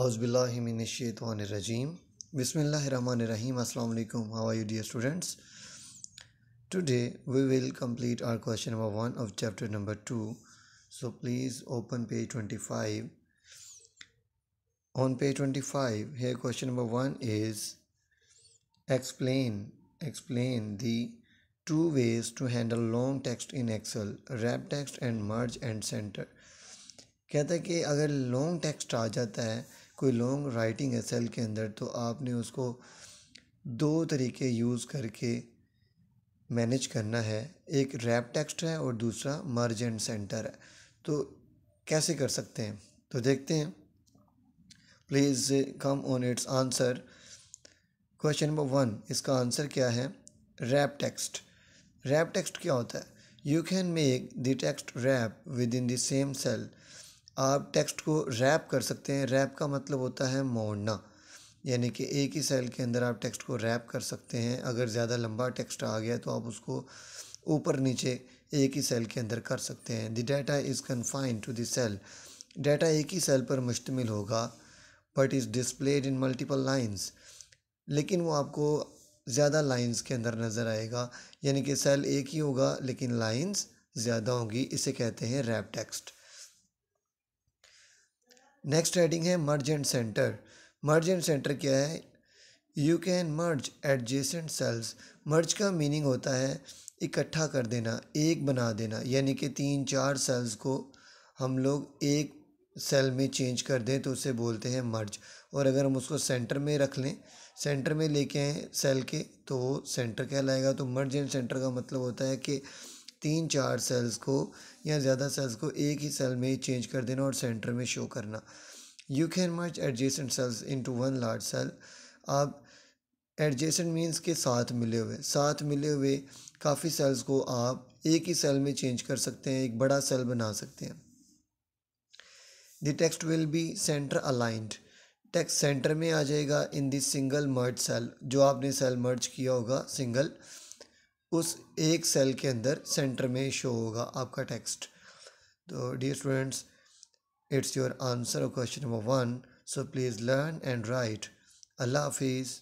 आउज़बिल्लाशीतरजीम बिसमीम्समैकम हवाई dear students today we will complete our question number one of chapter number two so please open page twenty five on page twenty five here question number one is explain explain the two ways to handle long text in Excel wrap text and merge and centre कहता है कि अगर long text आ जाता है कोई long writing है cell के अंदर तो आपने उसको दो तरीके यूज़ करके मैनेज करना है एक रैप टेक्स्ट है और दूसरा मर्ज एंड सेंटर है तो कैसे कर सकते हैं तो देखते हैं please come on it's answer question number one इसका आंसर क्या है रैप टेक्स्ट रैप टेक्स्ट क्या होता है you can make the text wrap within the same cell आप टेक्स्ट को रैप कर सकते हैं रैप का मतलब होता है मोड़ना यानी कि एक ही सेल के अंदर आप टेक्स्ट को रैप कर सकते हैं अगर ज़्यादा लंबा टेक्स्ट आ गया तो आप उसको ऊपर नीचे एक ही सेल के अंदर कर सकते हैं the data is confined to the cell data एक ही सेल पर मुश्तमिल होगा but is displayed in multiple lines लेकिन वो आपको ज़्यादा लाइन्स के अंदर नज़र आएगा यानी कि सेल एक ही होगा लेकिन लाइन्स ज़्यादा होंगी इसे कहते हैं रैप टेक्स्ट नेक्स्ट हेडिंग है merge and centre merge and centre क्या है you can merge adjacent cells merge का मीनिंग होता है इकट्ठा कर देना एक बना देना यानी कि तीन चार सेल्स को हम लोग एक सेल में चेंज कर दें तो उसे बोलते हैं मर्ज और अगर हम उसको सेंटर में रख लें सेंटर में लेके आए सेल के तो वो सेंटर कहलाएगा तो मर्ज एंड सेंटर का मतलब होता है कि तीन चार सेल्स को या ज़्यादा सेल्स को एक ही सेल में चेंज कर देना और सेंटर में शो करना you can merge adjacent cells into one large cell आप एडजेसेंट मीन्स के साथ मिले हुए साथ मिले हुए काफ़ी सेल्स को आप एक ही सेल में चेंज कर सकते हैं एक बड़ा सेल बना सकते हैं the text will be centre aligned text centre में आ जाएगा in this single merge cell जो आपने सेल मर्ज किया होगा सिंगल उस एक सेल के अंदर सेंटर में शो होगा आपका टेक्स्ट तो dear students it's your answer question number one so please learn and write अल्लाह हाफिज़